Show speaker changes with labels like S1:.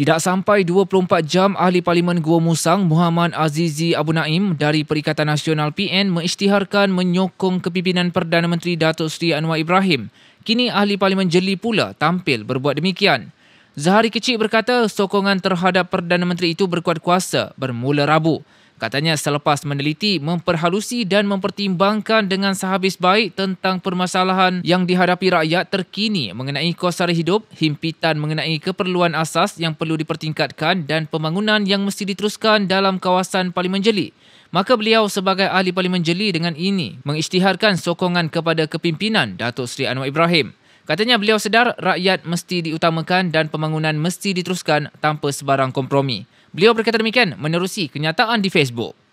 S1: Tidak sampai 24 jam, Ahli Parlimen Gua Musang Muhammad Azizi Abu Naim dari Perikatan Nasional PN mengisytiharkan menyokong kepimpinan Perdana Menteri Datuk Seri Anwar Ibrahim. Kini Ahli Parlimen Jeli pula tampil berbuat demikian. Zahari Kecik berkata sokongan terhadap Perdana Menteri itu berkuat kuasa bermula Rabu. Katanya selepas meneliti, memperhalusi dan mempertimbangkan dengan sehabis baik tentang permasalahan yang dihadapi rakyat terkini mengenai kos sara hidup, himpitan mengenai keperluan asas yang perlu dipertingkatkan dan pembangunan yang mesti diteruskan dalam kawasan Parlimen Jeli. Maka beliau sebagai ahli Parlimen Jeli dengan ini mengisytiharkan sokongan kepada kepimpinan Datuk Seri Anwar Ibrahim. Katanya beliau sedar rakyat mesti diutamakan dan pembangunan mesti diteruskan tanpa sebarang kompromi. Beliau berkata demikian menerusi kenyataan di Facebook.